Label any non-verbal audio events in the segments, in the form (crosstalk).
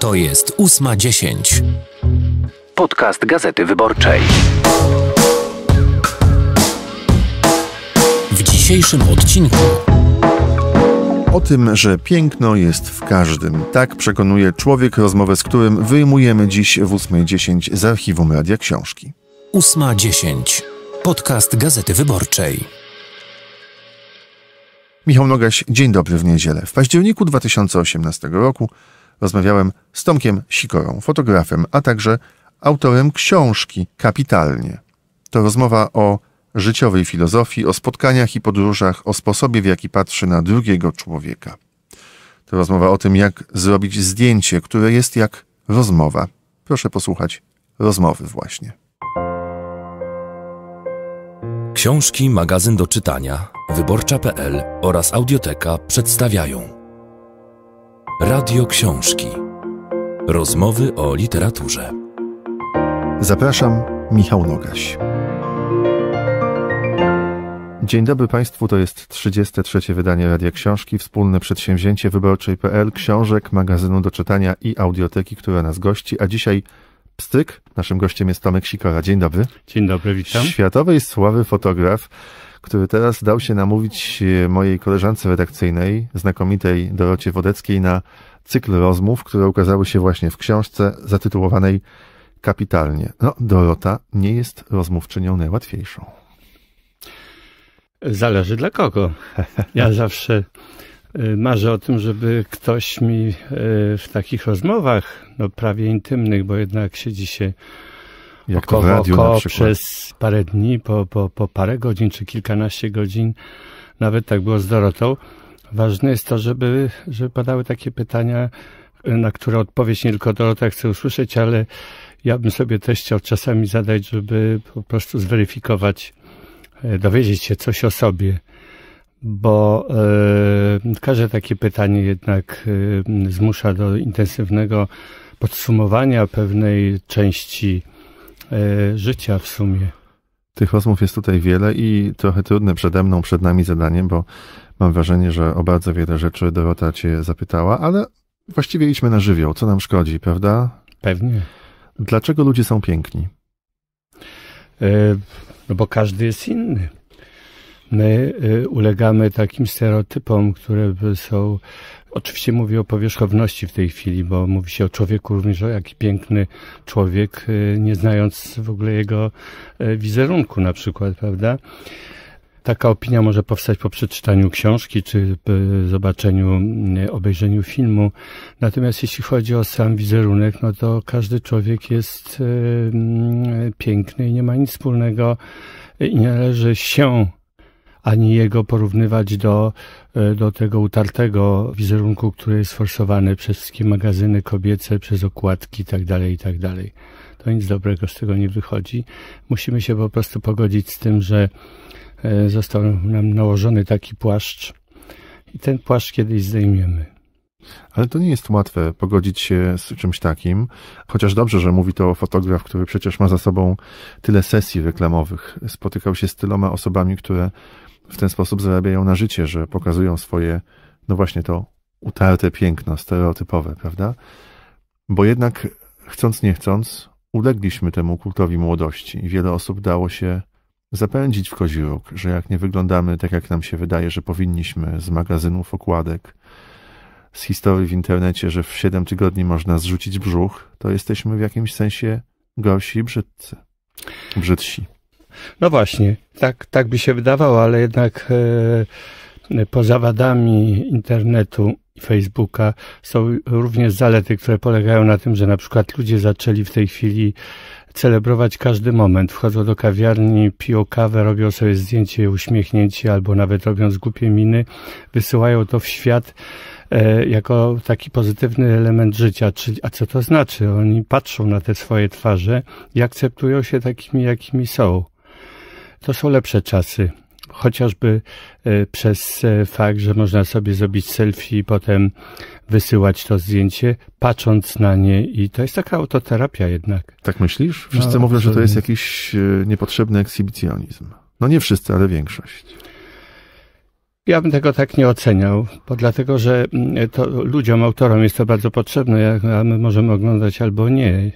To jest 8.10. Podcast Gazety Wyborczej. W dzisiejszym odcinku. O tym, że piękno jest w każdym. Tak przekonuje człowiek, rozmowę z którym wyjmujemy dziś w 8.10 z archiwum Radia Książki. 8.10. Podcast Gazety Wyborczej. Michał Nogaś, dzień dobry w niedzielę. W październiku 2018 roku rozmawiałem z Tomkiem Sikorą, fotografem, a także autorem książki Kapitalnie. To rozmowa o życiowej filozofii, o spotkaniach i podróżach, o sposobie, w jaki patrzy na drugiego człowieka. To rozmowa o tym, jak zrobić zdjęcie, które jest jak rozmowa. Proszę posłuchać rozmowy właśnie. Książki, magazyn do czytania, wyborcza.pl oraz audioteka przedstawiają Radio Książki. Rozmowy o literaturze. Zapraszam, Michał Nogaś. Dzień dobry Państwu, to jest 33. wydanie Radia Książki, wspólne przedsięwzięcie wyborczej.pl, książek, magazynu do czytania i audioteki, która nas gości, a dzisiaj Pstryk. Naszym gościem jest Tomek Sikora. Dzień dobry. Dzień dobry, witam. Światowej sławy fotograf który teraz dał się namówić e, mojej koleżance redakcyjnej, znakomitej Dorocie Wodeckiej, na cykl rozmów, które ukazały się właśnie w książce zatytułowanej Kapitalnie. No, Dorota nie jest rozmówczynią najłatwiejszą. Zależy dla kogo. Ja (laughs) zawsze e, marzę o tym, żeby ktoś mi e, w takich rozmowach, no prawie intymnych, bo jednak siedzi się dzisiaj jak około, to w radiu około na przykład. przez parę dni, po, po, po parę godzin czy kilkanaście godzin, nawet tak było z Dorotą. Ważne jest to, żeby, żeby padały takie pytania, na które odpowiedź nie tylko Dorota chce usłyszeć, ale ja bym sobie też chciał czasami zadać, żeby po prostu zweryfikować, e, dowiedzieć się coś o sobie, bo e, każde takie pytanie jednak e, zmusza do intensywnego podsumowania pewnej części E, życia w sumie. Tych rozmów jest tutaj wiele i trochę trudne przede mną, przed nami zadanie, bo mam wrażenie, że o bardzo wiele rzeczy Dorota Cię zapytała, ale właściwie idźmy na żywioł. Co nam szkodzi, prawda? Pewnie. Dlaczego ludzie są piękni? E, no bo każdy jest inny. My e, ulegamy takim stereotypom, które są Oczywiście mówię o powierzchowności w tej chwili, bo mówi się o człowieku również, o jaki piękny człowiek, y, nie znając w ogóle jego y, wizerunku na przykład, prawda? Taka opinia może powstać po przeczytaniu książki czy zobaczeniu, y, obejrzeniu filmu. Natomiast jeśli chodzi o sam wizerunek, no to każdy człowiek jest mm, piękny i nie ma nic wspólnego i nie należy się ani jego porównywać do, e, do tego utartego wizerunku, który jest forsowany przez wszystkie magazyny kobiece, przez okładki itd., tak itd. Tak to nic dobrego z tego nie wychodzi. Musimy się po prostu pogodzić z tym, że e, został nam nałożony taki płaszcz i ten płaszcz kiedyś zdejmiemy. Ale to nie jest łatwe pogodzić się z czymś takim, chociaż dobrze, że mówi to fotograf, który przecież ma za sobą tyle sesji reklamowych. Spotykał się z tyloma osobami, które w ten sposób zarabiają na życie, że pokazują swoje, no właśnie to utarte piękno, stereotypowe, prawda? Bo jednak chcąc nie chcąc, ulegliśmy temu kultowi młodości i wiele osób dało się zapędzić w kozi róg, że jak nie wyglądamy tak, jak nam się wydaje, że powinniśmy, z magazynów okładek, z historii w internecie, że w 7 tygodni można zrzucić brzuch, to jesteśmy w jakimś sensie gorsi i brzydcy. Brzydsi. No właśnie, tak, tak by się wydawało, ale jednak e, e, poza wadami internetu i Facebooka są również zalety, które polegają na tym, że na przykład ludzie zaczęli w tej chwili celebrować każdy moment. Wchodzą do kawiarni, piją kawę, robią sobie zdjęcie uśmiechnięci albo nawet robiąc głupie miny, wysyłają to w świat e, jako taki pozytywny element życia. Czyli, a co to znaczy? Oni patrzą na te swoje twarze i akceptują się takimi, jakimi są. To są lepsze czasy. Chociażby e, przez e, fakt, że można sobie zrobić selfie i potem wysyłać to zdjęcie, patrząc na nie i to jest taka autoterapia jednak. Tak myślisz? No, wszyscy no, mówią, że to jest jakiś e, niepotrzebny ekshibicjonizm. No nie wszyscy, ale większość. Ja bym tego tak nie oceniał, bo dlatego, że mm, to ludziom, autorom jest to bardzo potrzebne, a my możemy oglądać albo nie.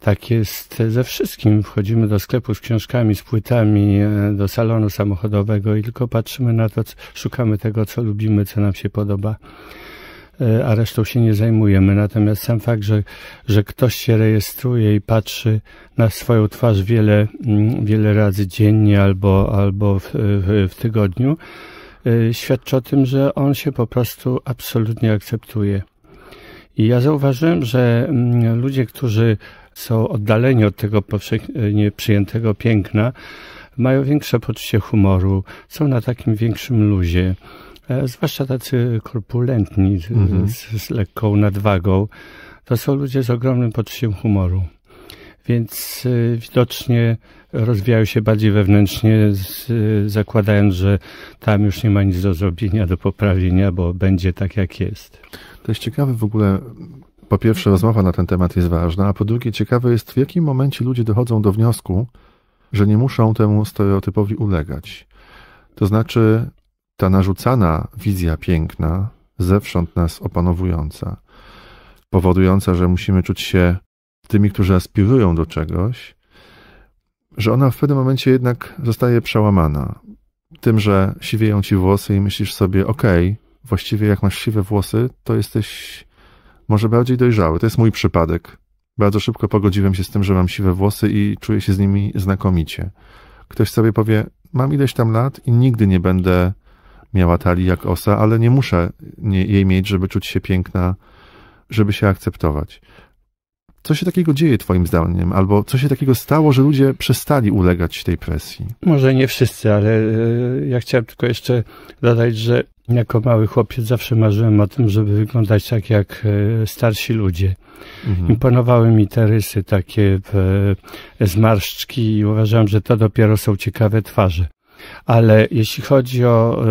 Tak jest ze wszystkim. Wchodzimy do sklepu z książkami, z płytami, e, do salonu samochodowego i tylko patrzymy na to, szukamy tego, co lubimy, co nam się podoba e, a resztą się nie zajmujemy. Natomiast sam fakt, że, że ktoś się rejestruje i patrzy na swoją twarz wiele, mm, wiele razy dziennie albo, albo w, w, w tygodniu, e, świadczy o tym, że on się po prostu absolutnie akceptuje. I ja zauważyłem, że mm, ludzie, którzy są oddaleni od tego powszechnie przyjętego piękna, mają większe poczucie humoru, są na takim większym luzie. E, zwłaszcza tacy korpulentni, mhm. z, z lekką nadwagą, to są ludzie z ogromnym poczuciem humoru więc e, widocznie rozwijają się bardziej wewnętrznie, zakładając, że tam już nie ma nic do zrobienia, do poprawienia, bo będzie tak, jak jest. To jest ciekawe w ogóle, po pierwsze rozmowa na ten temat jest ważna, a po drugie ciekawe jest, w jakim momencie ludzie dochodzą do wniosku, że nie muszą temu stereotypowi ulegać. To znaczy, ta narzucana wizja piękna, zewsząd nas opanowująca, powodująca, że musimy czuć się tymi, którzy aspirują do czegoś, że ona w pewnym momencie jednak zostaje przełamana. Tym, że siwieją ci włosy i myślisz sobie, okej, okay, właściwie jak masz siwe włosy, to jesteś może bardziej dojrzały, to jest mój przypadek. Bardzo szybko pogodziłem się z tym, że mam siwe włosy i czuję się z nimi znakomicie. Ktoś sobie powie, mam ileś tam lat i nigdy nie będę miała talii jak osa, ale nie muszę jej mieć, żeby czuć się piękna, żeby się akceptować. Co się takiego dzieje Twoim zdaniem? Albo co się takiego stało, że ludzie przestali ulegać tej presji? Może nie wszyscy, ale e, ja chciałem tylko jeszcze dodać, że jako mały chłopiec zawsze marzyłem o tym, żeby wyglądać tak jak e, starsi ludzie. Mhm. Imponowały mi te rysy, takie e, zmarszczki i uważałem, że to dopiero są ciekawe twarze. Ale jeśli chodzi o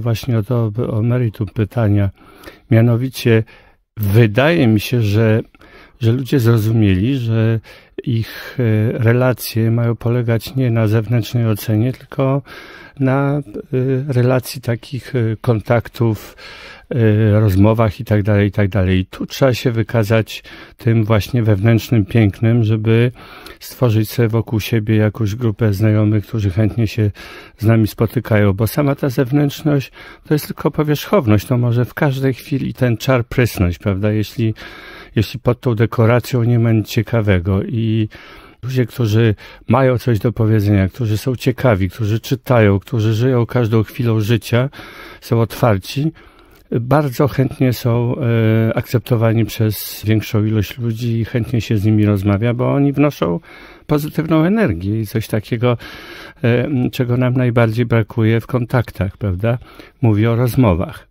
właśnie o to, o meritum pytania, mianowicie wydaje mi się, że że ludzie zrozumieli, że ich e, relacje mają polegać nie na zewnętrznej ocenie, tylko na e, relacji takich e, kontaktów, rozmowach i tak dalej, i tak dalej. I tu trzeba się wykazać tym właśnie wewnętrznym pięknem, żeby stworzyć sobie wokół siebie jakąś grupę znajomych, którzy chętnie się z nami spotykają, bo sama ta zewnętrzność to jest tylko powierzchowność, to może w każdej chwili ten czar prysnąć, prawda? Jeśli jeśli pod tą dekoracją nie ma nic ciekawego i ludzie, którzy mają coś do powiedzenia, którzy są ciekawi, którzy czytają, którzy żyją każdą chwilą życia, są otwarci, bardzo chętnie są e, akceptowani przez większą ilość ludzi i chętnie się z nimi rozmawia, bo oni wnoszą pozytywną energię i coś takiego, e, czego nam najbardziej brakuje w kontaktach, prawda? Mówię o rozmowach.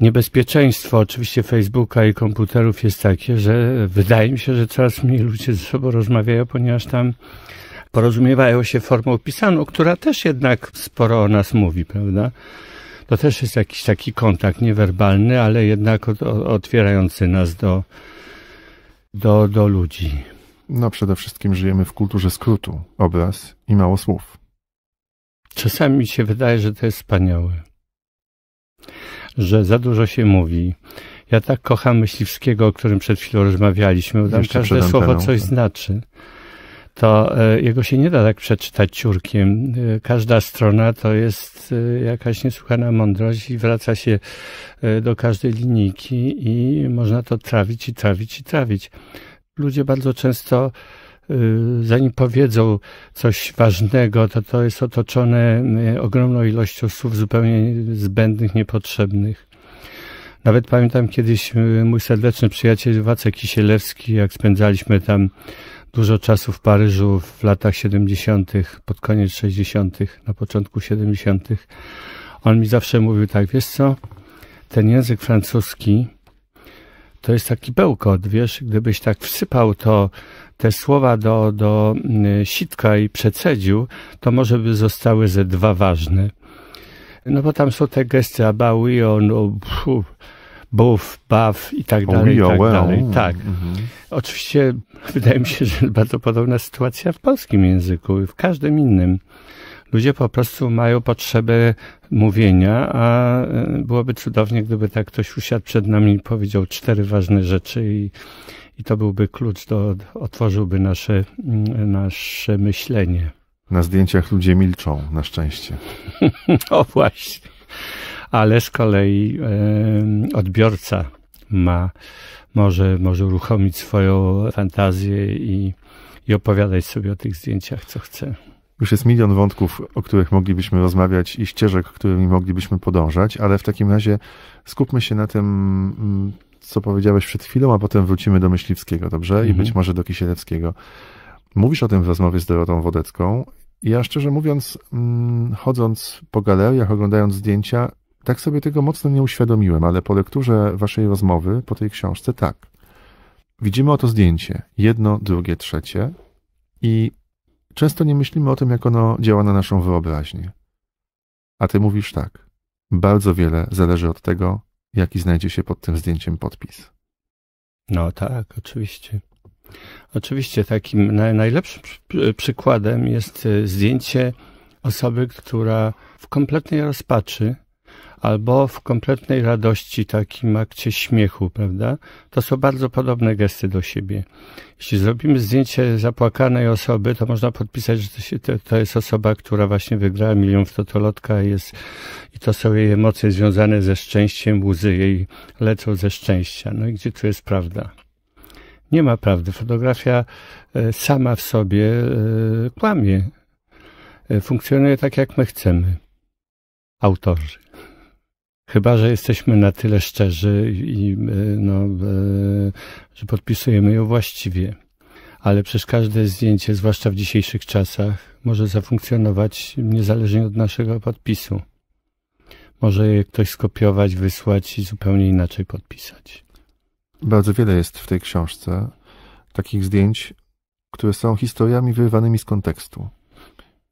Niebezpieczeństwo oczywiście Facebooka i komputerów jest takie, że wydaje mi się, że coraz mniej ludzie ze sobą rozmawiają, ponieważ tam porozumiewają się formą pisaną, która też jednak sporo o nas mówi, prawda? To też jest jakiś taki kontakt niewerbalny, ale jednak otwierający nas do, do, do ludzi. No przede wszystkim żyjemy w kulturze skrótu, obraz i mało słów. Czasami mi się wydaje, że to jest wspaniałe że za dużo się mówi. Ja tak kocham Myśliwskiego, o którym przed chwilą rozmawialiśmy, bo tam Jeszcze każde słowo coś znaczy. To e, jego się nie da tak przeczytać ciurkiem. E, każda strona to jest e, jakaś niesłychana mądrość i wraca się do każdej linijki i można to trawić i trawić i trawić. Ludzie bardzo często Y, zanim powiedzą coś ważnego, to to jest otoczone y, ogromną ilością słów zupełnie zbędnych, niepotrzebnych. Nawet pamiętam kiedyś y, mój serdeczny przyjaciel Wacek Kisielewski, jak spędzaliśmy tam dużo czasu w Paryżu w latach 70., pod koniec 60., na początku 70., on mi zawsze mówił tak, wiesz co, ten język francuski, to jest taki bełkot, wiesz, gdybyś tak wsypał to te słowa do, do mm, sitka i przecedził, to może by zostały ze dwa ważne. No bo tam są te gesty abałio, no, buf, baw i tak dalej, i tak dalej. Tak. Mhm. Oczywiście (laughs) wydaje mi się, że bardzo podobna sytuacja w polskim języku i w każdym innym. Ludzie po prostu mają potrzebę mówienia, a e, byłoby cudownie, gdyby tak ktoś usiadł przed nami i powiedział cztery ważne rzeczy i, i to byłby klucz, do, otworzyłby nasze, mm, nasze myślenie. Na zdjęciach ludzie milczą, na szczęście. (laughs) o właśnie. Ale z kolei e, odbiorca ma, może, może uruchomić swoją fantazję i, i opowiadać sobie o tych zdjęciach, co chce. Już jest milion wątków, o których moglibyśmy rozmawiać i ścieżek, którymi moglibyśmy podążać, ale w takim razie skupmy się na tym, mm, co powiedziałeś przed chwilą, a potem wrócimy do Myśliwskiego, dobrze? Mhm. I być może do Kisielewskiego. Mówisz o tym w rozmowie z Dorotą Wodecką. Ja szczerze mówiąc, mm, chodząc po galeriach, oglądając zdjęcia, tak sobie tego mocno nie uświadomiłem, ale po lekturze waszej rozmowy, po tej książce, tak. Widzimy oto zdjęcie. Jedno, drugie, trzecie. I Często nie myślimy o tym, jak ono działa na naszą wyobraźnię. A ty mówisz tak. Bardzo wiele zależy od tego, jaki znajdzie się pod tym zdjęciem podpis. No tak, oczywiście. Oczywiście takim najlepszym przykładem jest y, zdjęcie osoby, która w kompletnej rozpaczy albo w kompletnej radości, takim akcie śmiechu, prawda? To są bardzo podobne gesty do siebie. Jeśli zrobimy zdjęcie zapłakanej osoby, to można podpisać, że to, się, to, to jest osoba, która właśnie wygrała milion w totolotka i, jest, i to są jej emocje związane ze szczęściem, łzy jej lecą ze szczęścia. No i gdzie tu jest prawda? Nie ma prawdy. Fotografia e, sama w sobie e, kłamie. E, funkcjonuje tak, jak my chcemy. Autorzy. Chyba, że jesteśmy na tyle szczerzy i e, no, e, że podpisujemy ją właściwie. Ale przecież każde zdjęcie, zwłaszcza w dzisiejszych czasach, może zafunkcjonować niezależnie od naszego podpisu. Może je ktoś skopiować, wysłać i zupełnie inaczej podpisać. Bardzo wiele jest w tej książce takich zdjęć, które są historiami wyrwanymi z kontekstu.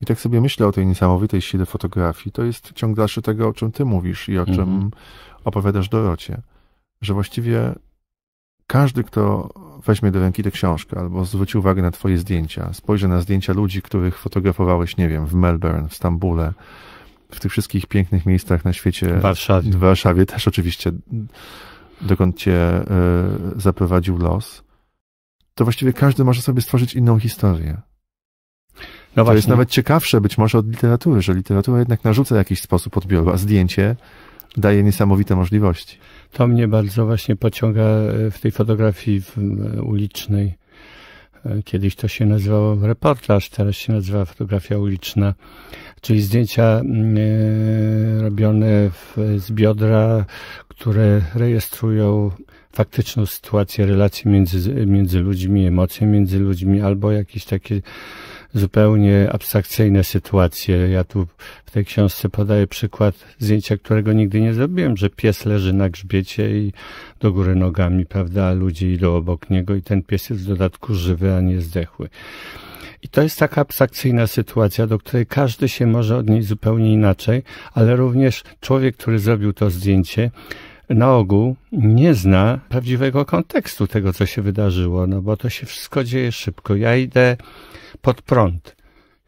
I tak sobie myślę o tej niesamowitej sile fotografii. To jest ciąg dalszy tego, o czym ty mówisz i o mhm. czym opowiadasz Dorocie. Że właściwie każdy, kto weźmie do ręki tę książkę albo zwróci uwagę na twoje zdjęcia, spojrzy na zdjęcia ludzi, których fotografowałeś, nie wiem, w Melbourne, w Stambule, w tych wszystkich pięknych miejscach na świecie. W Warszawie. W Warszawie też oczywiście, dokąd cię y, zaprowadził los. To właściwie każdy może sobie stworzyć inną historię. No to jest nawet ciekawsze być może od literatury, że literatura jednak narzuca jakiś sposób odbioru, a zdjęcie daje niesamowite możliwości. To mnie bardzo właśnie pociąga e, w tej fotografii ulicznej. E, kiedyś to się nazywało reportaż, teraz się nazywa fotografia uliczna, czyli zdjęcia e, robione z biodra, które rejestrują faktyczną sytuację, relacje między, między ludźmi, emocje między ludźmi, albo jakieś takie zupełnie abstrakcyjne sytuacje. Ja tu w tej książce podaję przykład zdjęcia, którego nigdy nie zrobiłem, że pies leży na grzbiecie i do góry nogami, prawda, ludzie idą obok niego i ten pies jest w dodatku żywy, a nie zdechły. I to jest taka abstrakcyjna sytuacja, do której każdy się może odnieść zupełnie inaczej, ale również człowiek, który zrobił to zdjęcie, na ogół nie zna prawdziwego kontekstu tego, co się wydarzyło, no bo to się wszystko dzieje szybko. Ja idę pod prąd.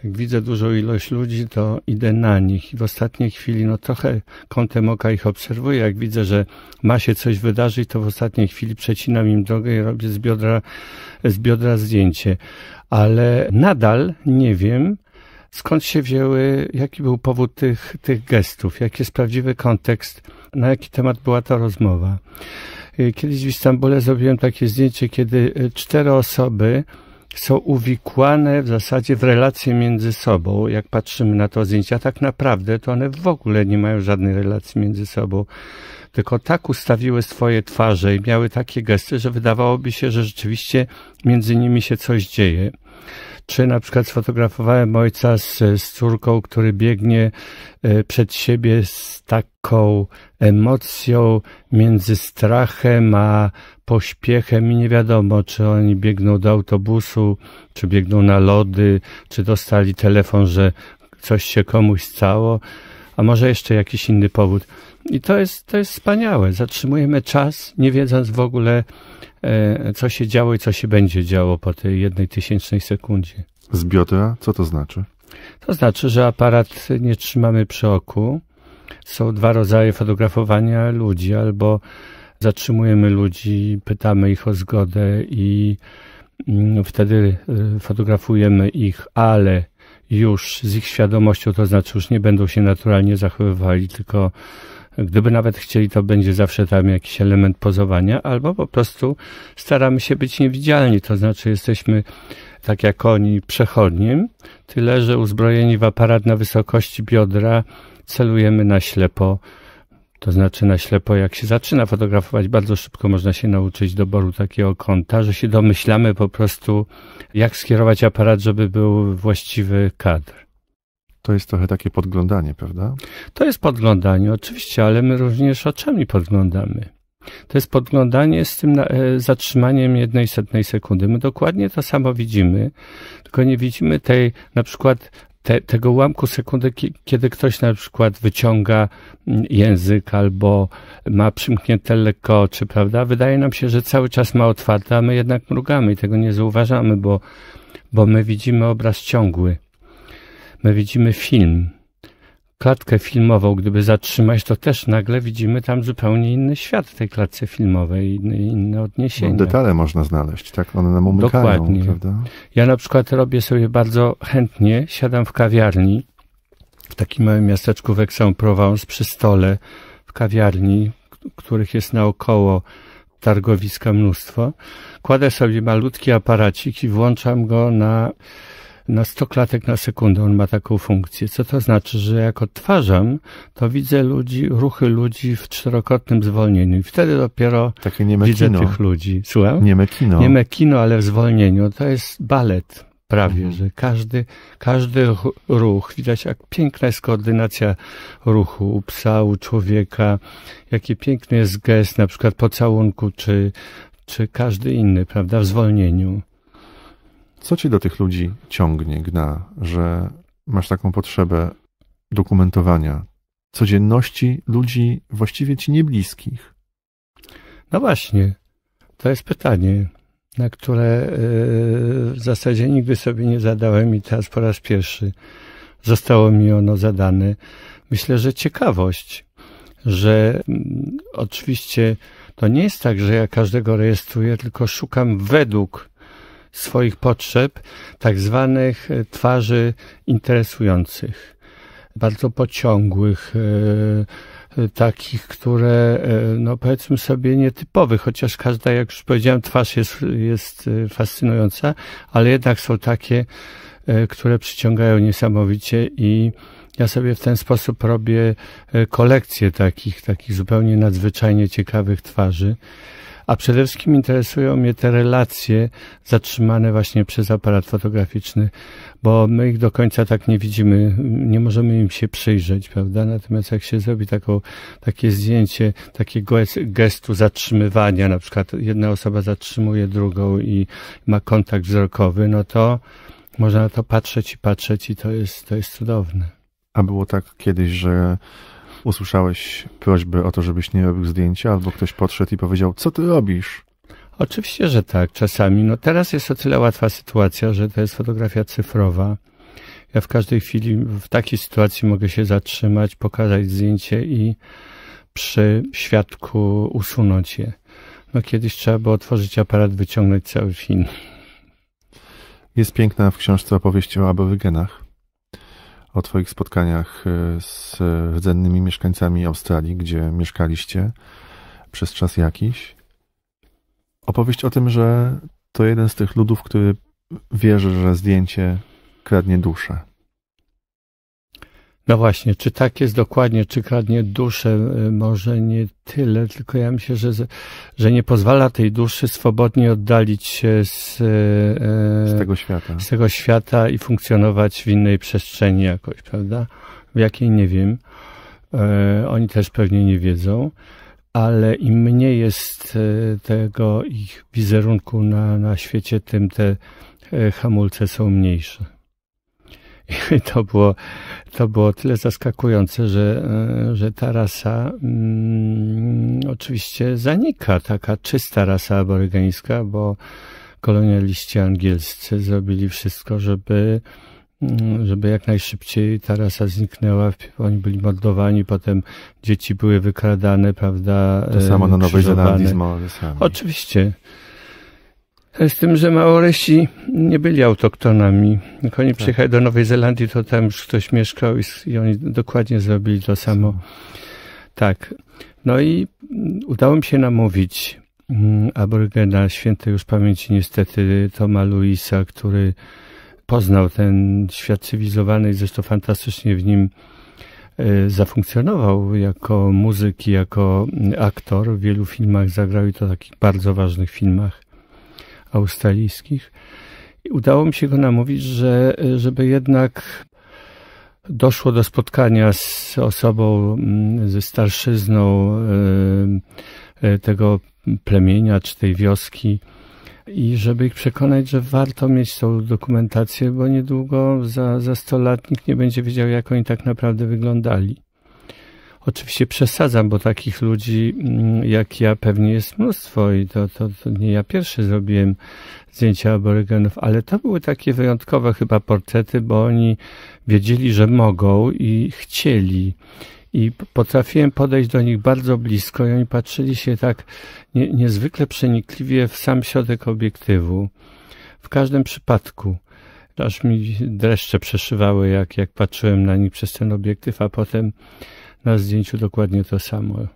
Jak widzę dużą ilość ludzi, to idę na nich i w ostatniej chwili, no trochę kątem oka ich obserwuję. Jak widzę, że ma się coś wydarzyć, to w ostatniej chwili przecinam im drogę i robię z biodra, z biodra zdjęcie. Ale nadal nie wiem, skąd się wzięły, jaki był powód tych, tych gestów, jaki jest prawdziwy kontekst, na jaki temat była ta rozmowa. Kiedyś w Istambule zrobiłem takie zdjęcie, kiedy cztery osoby są uwikłane w zasadzie w relacje między sobą. Jak patrzymy na to zdjęcia, tak naprawdę to one w ogóle nie mają żadnej relacji między sobą. Tylko tak ustawiły swoje twarze i miały takie gesty, że wydawałoby się, że rzeczywiście między nimi się coś dzieje. Czy na przykład sfotografowałem ojca z, z córką, który biegnie e, przed siebie z taką emocją między strachem a pośpiechem i nie wiadomo, czy oni biegną do autobusu, czy biegną na lody, czy dostali telefon, że coś się komuś stało a może jeszcze jakiś inny powód. I to jest, to jest wspaniałe. Zatrzymujemy czas, nie wiedząc w ogóle, e, co się działo i co się będzie działo po tej jednej tysięcznej sekundzie. Zbiota, co to znaczy? To znaczy, że aparat nie trzymamy przy oku. Są dwa rodzaje fotografowania ludzi, albo zatrzymujemy ludzi, pytamy ich o zgodę i mm, wtedy e, fotografujemy ich, ale już z ich świadomością, to znaczy już nie będą się naturalnie zachowywali, tylko gdyby nawet chcieli, to będzie zawsze tam jakiś element pozowania, albo po prostu staramy się być niewidzialni, to znaczy jesteśmy tak jak oni przechodniem, tyle że uzbrojeni w aparat na wysokości biodra celujemy na ślepo to znaczy na ślepo, jak się zaczyna fotografować, bardzo szybko można się nauczyć doboru takiego kąta, że się domyślamy po prostu, jak skierować aparat, żeby był właściwy kadr. To jest trochę takie podglądanie, prawda? To jest podglądanie, oczywiście, ale my również oczami podglądamy. To jest podglądanie z tym e, zatrzymaniem jednej setnej sekundy. My dokładnie to samo widzimy, tylko nie widzimy tej na przykład te, tego ułamku sekundy, kiedy ktoś na przykład wyciąga mm, język albo ma przymknięte lekko oczy, prawda? Wydaje nam się, że cały czas ma otwarte, a my jednak mrugamy i tego nie zauważamy, bo, bo my widzimy obraz ciągły. My widzimy film, klatkę filmową, gdyby zatrzymać, to też nagle widzimy tam zupełnie inny świat w tej klatce filmowej, inne, inne odniesienia. No, detale można znaleźć, tak? One nam umykają, Dokładnie. prawda? Ja na przykład robię sobie bardzo chętnie, siadam w kawiarni, w takim małym miasteczku w Aix-en-Provence, przy stole, w kawiarni, których jest naokoło targowiska mnóstwo. Kładę sobie malutki aparacik i włączam go na na 100 klatek na sekundę on ma taką funkcję. Co to znaczy, że jak odtwarzam, to widzę ludzi, ruchy ludzi w czterokrotnym zwolnieniu i wtedy dopiero widzę kino. tych ludzi. Słucham? Nieme kino. Nieme kino, ale w zwolnieniu. To jest balet prawie, mhm. że każdy, każdy ruch, widać jak piękna jest koordynacja ruchu u psa, u człowieka, jaki piękny jest gest, na przykład pocałunku, czy, czy każdy inny, prawda, w zwolnieniu. Co ci do tych ludzi ciągnie, gna, że masz taką potrzebę dokumentowania codzienności ludzi właściwie ci niebliskich? No właśnie, to jest pytanie, na które e, w zasadzie nigdy sobie nie zadałem i teraz po raz pierwszy zostało mi ono zadane. Myślę, że ciekawość, że oczywiście to nie jest tak, że ja każdego rejestruję, tylko szukam według swoich potrzeb, tak zwanych e, twarzy interesujących, bardzo pociągłych, e, e, takich, które, no powiedzmy sobie, nietypowych, chociaż każda, jak już powiedziałem, twarz jest, jest fascynująca, ale jednak są takie, które przyciągają niesamowicie i ja sobie w ten sposób robię kolekcję takich, takich zupełnie nadzwyczajnie ciekawych twarzy a przede wszystkim interesują mnie te relacje zatrzymane właśnie przez aparat fotograficzny, bo my ich do końca tak nie widzimy, nie możemy im się przyjrzeć, prawda? Natomiast jak się zrobi taką, takie zdjęcie, takiego gestu zatrzymywania, na przykład jedna osoba zatrzymuje drugą i ma kontakt wzrokowy, no to można na to patrzeć i patrzeć i to jest, to jest cudowne. A było tak kiedyś, że usłyszałeś prośby o to, żebyś nie robił zdjęcia, albo ktoś podszedł i powiedział, co ty robisz? Oczywiście, że tak, czasami. No teraz jest o tyle łatwa sytuacja, że to jest fotografia cyfrowa. Ja w każdej chwili w takiej sytuacji mogę się zatrzymać, pokazać zdjęcie i przy świadku usunąć je. No kiedyś trzeba było otworzyć aparat, wyciągnąć cały film. Jest piękna w książce opowieści o aborygenach o Twoich spotkaniach e, z rdzennymi mieszkańcami Australii, gdzie mieszkaliście przez czas jakiś. Opowieść o tym, że to jeden z tych ludów, który wierzy, że zdjęcie kradnie duszę. No właśnie, czy tak jest dokładnie, czy kradnie duszę? E, może nie tyle, tylko ja myślę, że, że nie pozwala tej duszy swobodnie oddalić się z, e, e, z, tego świata. z tego świata i funkcjonować w innej przestrzeni jakoś, prawda? W jakiej nie wiem. Oni też pewnie nie wiedzą, ale im mniej jest tego ich wizerunku na, na świecie, tym te hamulce są mniejsze. I to było, to było tyle zaskakujące, że, e, że ta rasa mm, oczywiście zanika, taka czysta rasa aborygeńska, bo kolonialiści angielscy zrobili wszystko, żeby mm, żeby jak najszybciej ta rasa zniknęła. Oni byli mordowani, potem dzieci były wykradane, prawda? To samo na Nowej e, Zelandii z Oczywiście. Z tym, że Maoresi nie byli autoktonami. Jak oni tak. przyjechali do Nowej Zelandii, to tam już ktoś mieszkał i, i oni dokładnie zrobili to samo. Tak. No i mm, udało mi się namówić mm, aborygena świętej już pamięci niestety Toma Luisa, który poznał ten świat cywilizowany i zresztą fantastycznie w nim e, zafunkcjonował jako muzyk i jako mm, aktor. W wielu filmach zagrał i to takich bardzo ważnych filmach australijskich. I udało mi się go namówić, że, żeby jednak doszło do spotkania z osobą, mm, ze starszyzną e, e, tego plemienia czy tej wioski i żeby ich przekonać, że warto mieć tą dokumentację, bo niedługo za, za 100 lat nikt nie będzie wiedział, jak oni tak naprawdę wyglądali. Oczywiście przesadzam, bo takich ludzi mm, jak ja pewnie jest mnóstwo i to, to, to nie ja pierwszy zrobiłem zdjęcia aborygenów, ale to były takie wyjątkowe chyba portrety, bo oni wiedzieli, że mogą i chcieli i potrafiłem podejść do nich bardzo blisko i oni patrzyli się tak nie, niezwykle przenikliwie w sam środek obiektywu. W każdym przypadku aż mi dreszcze przeszywały, jak, jak patrzyłem na nich przez ten obiektyw, a potem na zdjęciu dokładnie to samo.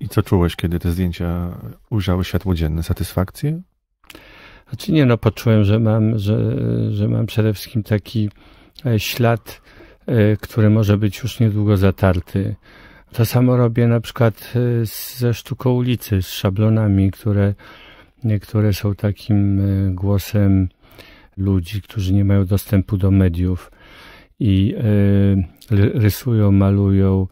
I co czułeś, kiedy te zdjęcia ujrzały światło dzienne? Satysfakcję? Znaczy nie, no poczułem, że mam, że, że mam przede wszystkim taki e, ślad, e, który może być już niedługo zatarty. To samo robię na przykład e, ze sztuką ulicy, z szablonami, które, które są takim głosem ludzi, którzy nie mają dostępu do mediów i rysują, malują,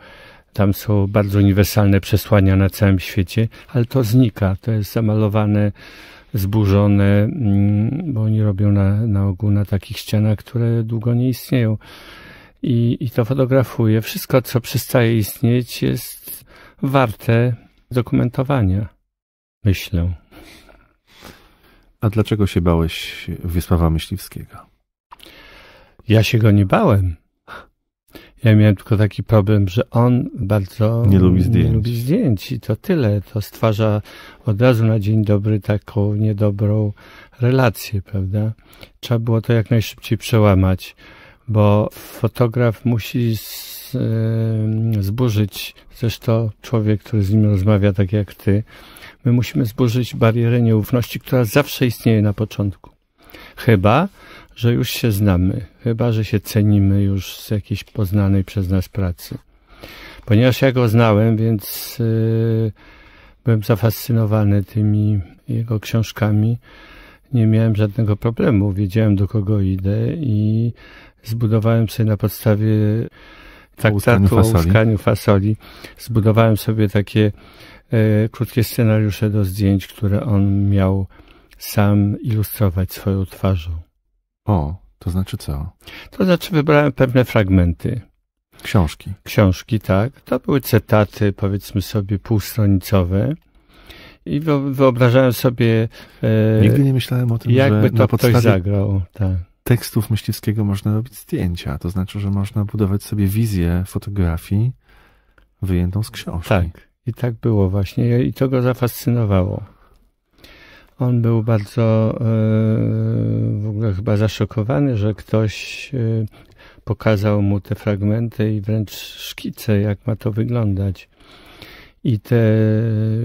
tam są bardzo uniwersalne przesłania na całym świecie, ale to znika. To jest zamalowane, zburzone, mm, bo oni robią na, na ogół na takich ścianach, które długo nie istnieją. I, I to fotografuje. Wszystko, co przestaje istnieć, jest warte dokumentowania. Myślę. A dlaczego się bałeś Wiesława Myśliwskiego? Ja się go nie bałem. Ja miałem tylko taki problem, że on bardzo nie lubi zdjęć. Nie lubi zdjęć i to tyle. To stwarza od razu na dzień dobry taką niedobrą relację, prawda? Trzeba było to jak najszybciej przełamać, bo fotograf musi z, yy, zburzyć, zresztą człowiek, który z nim rozmawia, tak jak ty, my musimy zburzyć barierę nieufności, która zawsze istnieje na początku. Chyba, że już się znamy, chyba, że się cenimy już z jakiejś poznanej przez nas pracy. Ponieważ ja go znałem, więc yy, byłem zafascynowany tymi jego książkami. Nie miałem żadnego problemu, wiedziałem do kogo idę i zbudowałem sobie na podstawie traktatu o uskaniu fasoli, zbudowałem sobie takie y, krótkie scenariusze do zdjęć, które on miał sam ilustrować swoją twarzą. O, to znaczy co? To znaczy wybrałem pewne fragmenty. Książki. Książki, tak. To były cytaty, powiedzmy sobie, półstronicowe. I wyobrażałem sobie. E, Nigdy nie myślałem o tym, jakby że to na podstawie ktoś zagrał. Tak. Tekstów myśliwskiego można robić zdjęcia, to znaczy, że można budować sobie wizję fotografii wyjętą z książki. Tak, i tak było właśnie, i to go zafascynowało. On był bardzo e, w ogóle chyba zaszokowany, że ktoś e, pokazał mu te fragmenty i wręcz szkice, jak ma to wyglądać. I te,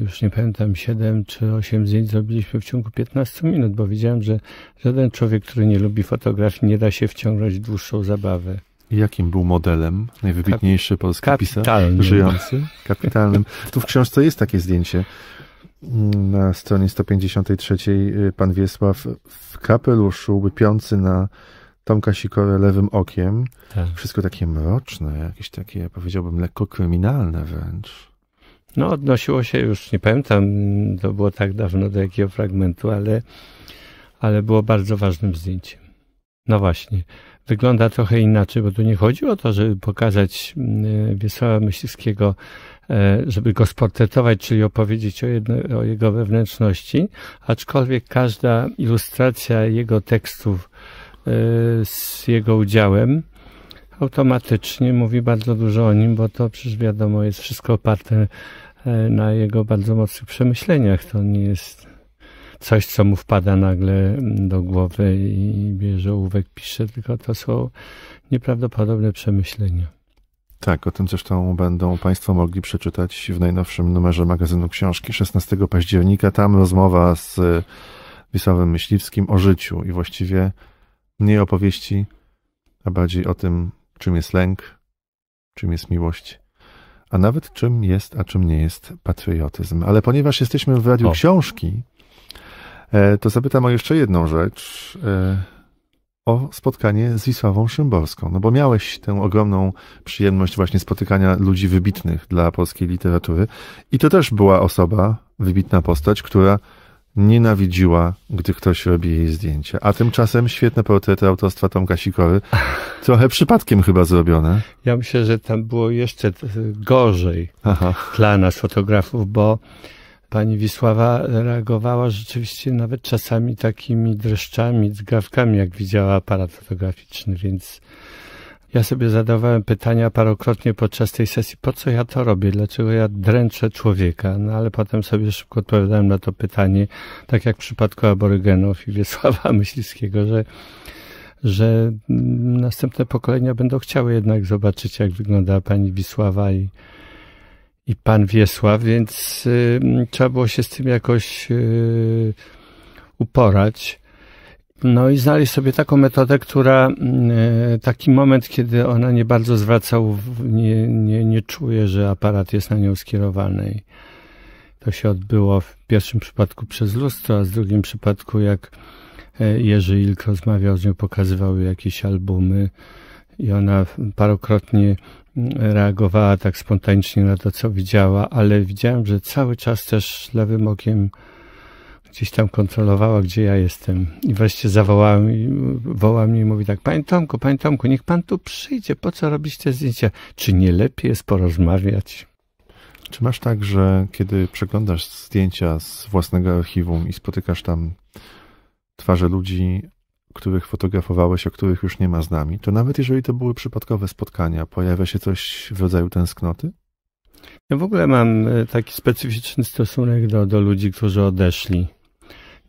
już nie pamiętam, 7 czy 8 zdjęć zrobiliśmy w ciągu 15 minut, bo widziałem, że żaden człowiek, który nie lubi fotografii, nie da się wciągnąć w dłuższą zabawę. Jakim był modelem najwybitniejszy polski pisarz żyjący? Kapitalnym. Tu w książce jest takie zdjęcie na stronie 153 y, pan Wiesław w kapeluszu łypiący na Tomka Sikorę lewym okiem. Tak. Wszystko takie mroczne, jakieś takie, powiedziałbym, lekko kryminalne wręcz. No, odnosiło się już, nie pamiętam, to było tak dawno do jakiego fragmentu, ale, ale było bardzo ważnym zdjęciem. No właśnie wygląda trochę inaczej, bo tu nie chodzi o to, żeby pokazać mm, e, Wiesława Myśliwskiego, e, żeby go sportretować, czyli opowiedzieć o, jedno, o jego wewnętrzności, aczkolwiek każda ilustracja jego tekstów e, z jego udziałem automatycznie mówi bardzo dużo o nim, bo to przecież wiadomo jest wszystko oparte na jego bardzo mocnych przemyśleniach. To nie jest coś, co mu wpada nagle do głowy i bierze ołówek, pisze, tylko to są nieprawdopodobne przemyślenia. Tak, o tym zresztą będą Państwo mogli przeczytać w najnowszym numerze magazynu książki 16 października. Tam rozmowa z Wisławem Myśliwskim o życiu i właściwie nie opowieści, a bardziej o tym, czym jest lęk, czym jest miłość, a nawet czym jest, a czym nie jest patriotyzm. Ale ponieważ jesteśmy w Radiu o. Książki, E, to zapytam o jeszcze jedną rzecz. E, o spotkanie z Wisławą Szymborską. No bo miałeś tę ogromną przyjemność właśnie spotykania ludzi wybitnych dla polskiej literatury. I to też była osoba, wybitna postać, która nienawidziła, gdy ktoś robi jej zdjęcie, A tymczasem świetne portrety autorstwa Tomka Sikory, (laughs) trochę przypadkiem chyba zrobione. Ja myślę, że tam było jeszcze gorzej Aha. dla nas fotografów, bo pani Wisława reagowała rzeczywiście nawet czasami takimi dreszczami, zgawkami, jak widziała aparat fotograficzny, więc ja sobie zadawałem pytania parokrotnie podczas tej sesji, po co ja to robię, dlaczego ja dręczę człowieka, no ale potem sobie szybko odpowiadałem na to pytanie, tak jak w przypadku aborygenów i (laughs) Wiesława Myśliwskiego, że że następne pokolenia będą chciały jednak zobaczyć, jak wygląda pani Wisława i i pan Wiesław, więc y, trzeba było się z tym jakoś y, uporać. No i znaleźć sobie taką metodę, która y, taki moment, kiedy ona nie bardzo zwraca, nie, nie, nie czuje, że aparat jest na nią skierowany. To się odbyło w pierwszym przypadku przez lustro, a w drugim przypadku jak e, Jerzy Ilk rozmawiał z nią, pokazywał jakieś albumy i ona parokrotnie reagowała tak spontanicznie na to, co widziała, ale widziałem, że cały czas też lewym okiem gdzieś tam kontrolowała, gdzie ja jestem. I wreszcie zawołałem i woła mnie i mówi tak, panie Tomku, panie Tomku, niech pan tu przyjdzie, po co robić te zdjęcia? Czy nie lepiej jest porozmawiać? Czy masz tak, że kiedy przeglądasz zdjęcia z własnego archiwum i spotykasz tam twarze ludzi, których fotografowałeś, o których już nie ma z nami, to nawet jeżeli to były przypadkowe spotkania, pojawia się coś w rodzaju tęsknoty? Ja w ogóle mam e, taki specyficzny stosunek do, do ludzi, którzy odeszli.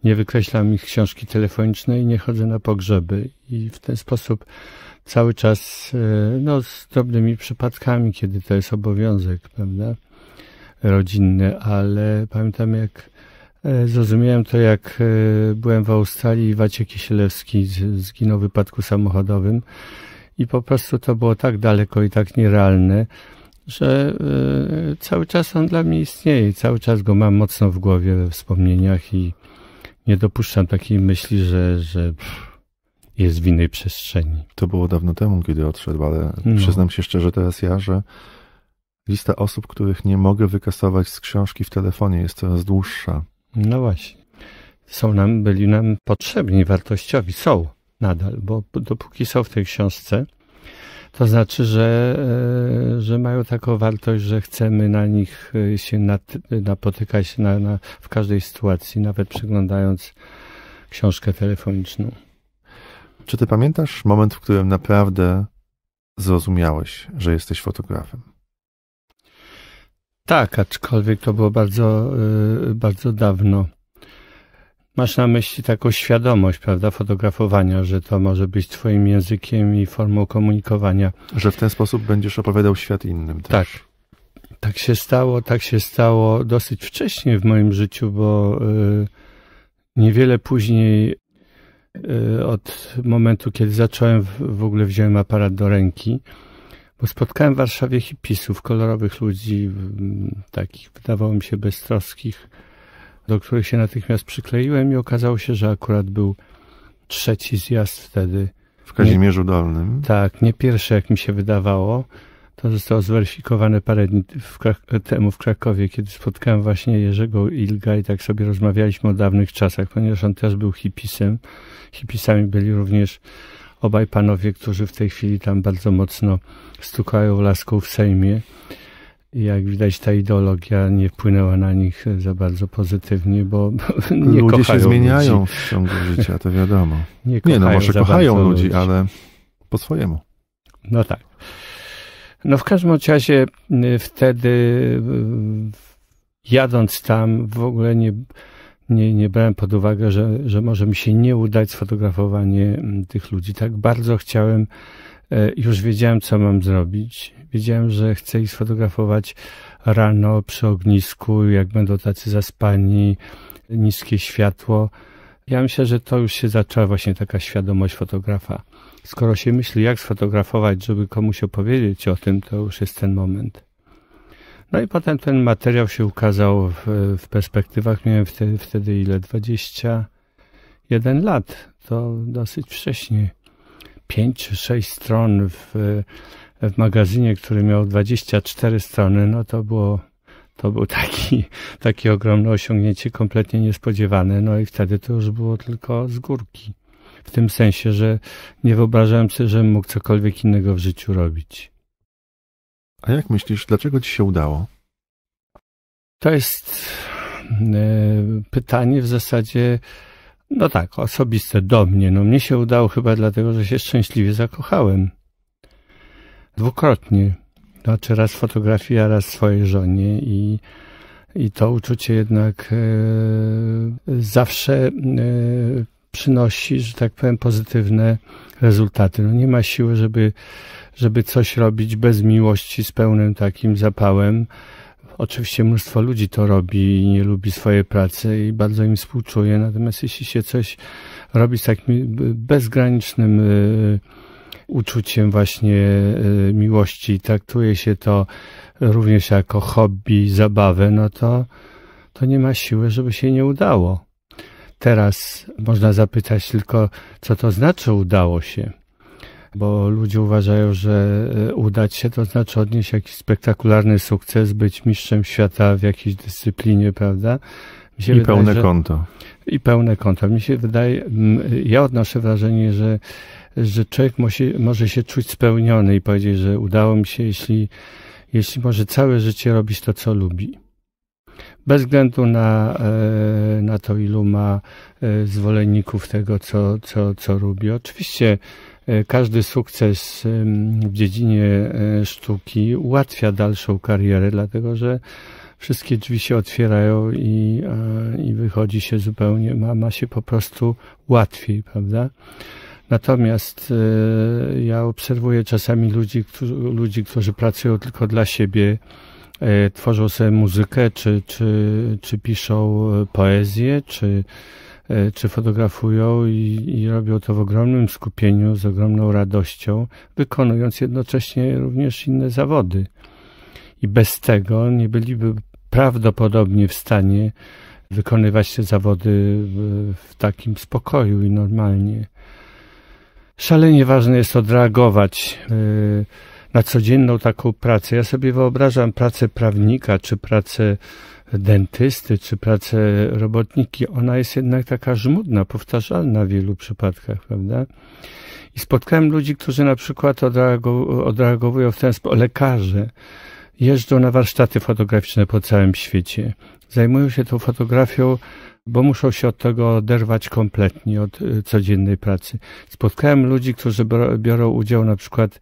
Nie wykreślam ich książki telefonicznej, nie chodzę na pogrzeby i w ten sposób cały czas, e, no z drobnymi przypadkami, kiedy to jest obowiązek, prawda, rodzinny, ale pamiętam jak E, zrozumiałem to, jak e, byłem w Australii i Waciek Kisielewski zginął w wypadku samochodowym i po prostu to było tak daleko i tak nierealne, że e, cały czas on dla mnie istnieje i cały czas go mam mocno w głowie, we wspomnieniach i nie dopuszczam takiej myśli, że, że jest w innej przestrzeni. To było dawno temu, kiedy odszedł, ale no. przyznam się szczerze teraz ja, że lista osób, których nie mogę wykasować z książki w telefonie jest coraz dłuższa. No właśnie. Są nam, byli nam potrzebni, wartościowi. Są nadal, bo dopóki są w tej książce, to znaczy, że, e, że mają taką wartość, że chcemy na nich e, się nat, napotykać na, na, w każdej sytuacji, nawet przeglądając książkę telefoniczną. Czy ty pamiętasz moment, w którym naprawdę zrozumiałeś, że jesteś fotografem? Tak, aczkolwiek to było bardzo, y, bardzo dawno. Masz na myśli taką świadomość, prawda, fotografowania, że to może być twoim językiem i formą komunikowania. Że w ten sposób będziesz opowiadał świat innym też. Tak. Tak się stało, tak się stało dosyć wcześnie w moim życiu, bo y, niewiele później y, od momentu, kiedy zacząłem w ogóle wziąłem aparat do ręki, bo spotkałem w Warszawie hipisów, kolorowych ludzi, takich wydawało mi się beztroskich, do których się natychmiast przykleiłem i okazało się, że akurat był trzeci zjazd wtedy. W Kazimierzu nie, Dolnym? Tak, nie pierwszy jak mi się wydawało. To zostało zweryfikowane parę dni w temu w Krakowie, kiedy spotkałem właśnie Jerzego Ilga i tak sobie rozmawialiśmy o dawnych czasach, ponieważ on też był hipisem. Hipisami byli również obaj panowie, którzy w tej chwili tam bardzo mocno stukają laską w Sejmie. jak widać, ta ideologia nie wpłynęła na nich za bardzo pozytywnie, bo (laughs) nie Ludzie się zmieniają ludzi. w ciągu życia, to wiadomo. (laughs) Nie, nie no może kochają ludzi, ludzi, ale po swojemu. No tak. No w każdym razie y, wtedy y, jadąc tam w ogóle nie nie, nie brałem pod uwagę, że, że może mi się nie udać sfotografowanie mm, tych ludzi. Tak bardzo chciałem, e, już wiedziałem, co mam zrobić. Wiedziałem, że chcę ich sfotografować rano przy ognisku, jak będą tacy zaspani, niskie światło. Ja myślę, że to już się zaczęła właśnie taka świadomość fotografa. Skoro się myśli, jak sfotografować, żeby komuś opowiedzieć o tym, to już jest ten moment. No i potem ten materiał się ukazał w, w perspektywach. Miałem wtedy, wtedy ile? 21 lat. To dosyć wcześnie. 5 czy 6 stron w, w magazynie, który miał 24 strony, no to było to był taki, takie ogromne osiągnięcie, kompletnie niespodziewane. No i wtedy to już było tylko z górki. W tym sensie, że nie wyobrażałem sobie, żebym mógł cokolwiek innego w życiu robić. A jak myślisz, dlaczego ci się udało? To jest e, pytanie w zasadzie, no tak, osobiste do mnie. No mnie się udało chyba dlatego, że się szczęśliwie zakochałem. Dwukrotnie. Znaczy raz fotografia, raz swojej żonie i, i to uczucie jednak e, zawsze e, przynosi, że tak powiem, pozytywne rezultaty. No nie ma siły, żeby, żeby coś robić bez miłości, z pełnym takim zapałem. Oczywiście mnóstwo ludzi to robi i nie lubi swojej pracy i bardzo im współczuję. Natomiast jeśli się coś robi z takim bezgranicznym y, uczuciem właśnie y, miłości, i traktuje się to również jako hobby, zabawę, no to, to nie ma siły, żeby się nie udało. Teraz można zapytać tylko, co to znaczy udało się bo ludzie uważają, że e, udać się to znaczy odnieść jakiś spektakularny sukces, być mistrzem świata w jakiejś dyscyplinie, prawda? I wydaje, pełne że... konto. I pełne konto. Mi się wydaje, ja odnoszę wrażenie, że, że człowiek musi, może się czuć spełniony i powiedzieć, że udało mi się, jeśli, jeśli może całe życie robić to, co lubi bez względu na, e, na to, ilu ma e, zwolenników tego, co, co, co robi. Oczywiście e, każdy sukces w dziedzinie sztuki ułatwia dalszą karierę, dlatego że wszystkie drzwi się otwierają i, i wychodzi się zupełnie, ma, ma się po prostu łatwiej, prawda? Natomiast ja obserwuję czasami ludzi, którzy, ludzi, którzy pracują tylko dla siebie, E, tworzą sobie muzykę, czy, czy, czy piszą e, poezję, czy, e, czy fotografują i, i robią to w ogromnym skupieniu, z ogromną radością, wykonując jednocześnie również inne zawody. I bez tego nie byliby prawdopodobnie w stanie wykonywać te zawody w, w takim spokoju i normalnie. Szalenie ważne jest odreagować. Yy, na codzienną taką pracę. Ja sobie wyobrażam pracę prawnika, czy pracę dentysty, czy pracę robotniki. Ona jest jednak taka żmudna, powtarzalna w wielu przypadkach, prawda? I spotkałem ludzi, którzy na przykład odreagowują w ten sposób, lekarze, jeżdżą na warsztaty fotograficzne po całym świecie. Zajmują się tą fotografią, bo muszą się od tego oderwać kompletnie, od y, codziennej pracy. Spotkałem ludzi, którzy biorą udział na przykład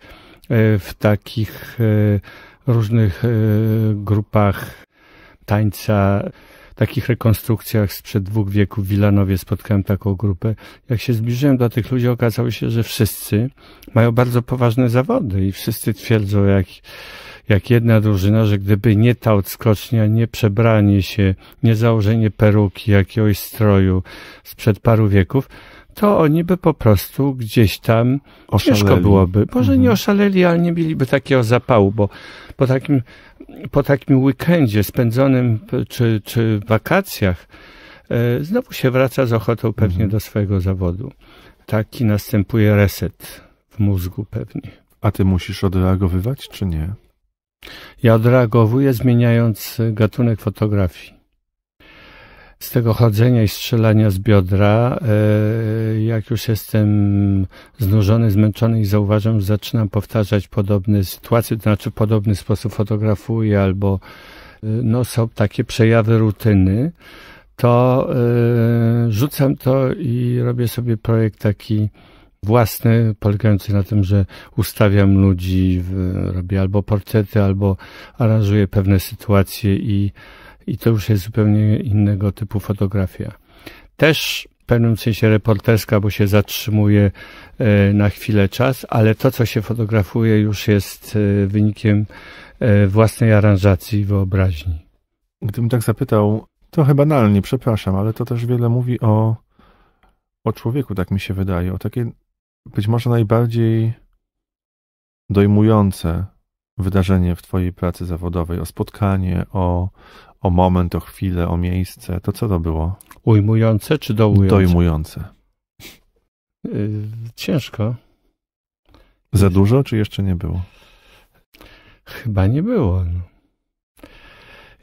E, w takich e, różnych e, grupach tańca, takich rekonstrukcjach sprzed dwóch wieków w Wilanowie spotkałem taką grupę. Jak się zbliżyłem do tych ludzi, okazało się, że wszyscy mają bardzo poważne zawody i wszyscy twierdzą, jak, jak jedna drużyna, że gdyby nie ta odskocznia, nie przebranie się, nie założenie peruki, jakiegoś stroju sprzed paru wieków, to oni by po prostu gdzieś tam oszaleli. ciężko byłoby. Może mhm. nie oszaleli, ale nie mieliby takiego zapału, bo po takim, po takim weekendzie spędzonym czy, czy wakacjach e, znowu się wraca z ochotą pewnie mhm. do swojego zawodu. Taki następuje reset w mózgu pewnie. A ty musisz odreagowywać, czy nie? Ja odreagowuję zmieniając gatunek fotografii z tego chodzenia i strzelania z biodra, e, jak już jestem znużony, zmęczony i zauważam, że zaczynam powtarzać podobne sytuacje, to znaczy podobny sposób fotografuję albo e, no, są takie przejawy rutyny, to e, rzucam to i robię sobie projekt taki własny, polegający na tym, że ustawiam ludzi, robię albo portrety, albo aranżuję pewne sytuacje i i to już jest zupełnie innego typu fotografia. Też w pewnym sensie reporterska, bo się zatrzymuje e, na chwilę czas, ale to, co się fotografuje, już jest e, wynikiem e, własnej aranżacji i wyobraźni. Gdybym tak zapytał, trochę banalnie, przepraszam, ale to też wiele mówi o, o człowieku, tak mi się wydaje, o takie być może najbardziej dojmujące wydarzenie w Twojej pracy zawodowej, o spotkanie, o, o moment, o chwilę, o miejsce. To co to było? Ujmujące czy dołujące? Dojmujące. Yy, ciężko. Za dużo, czy jeszcze nie było? Chyba nie było.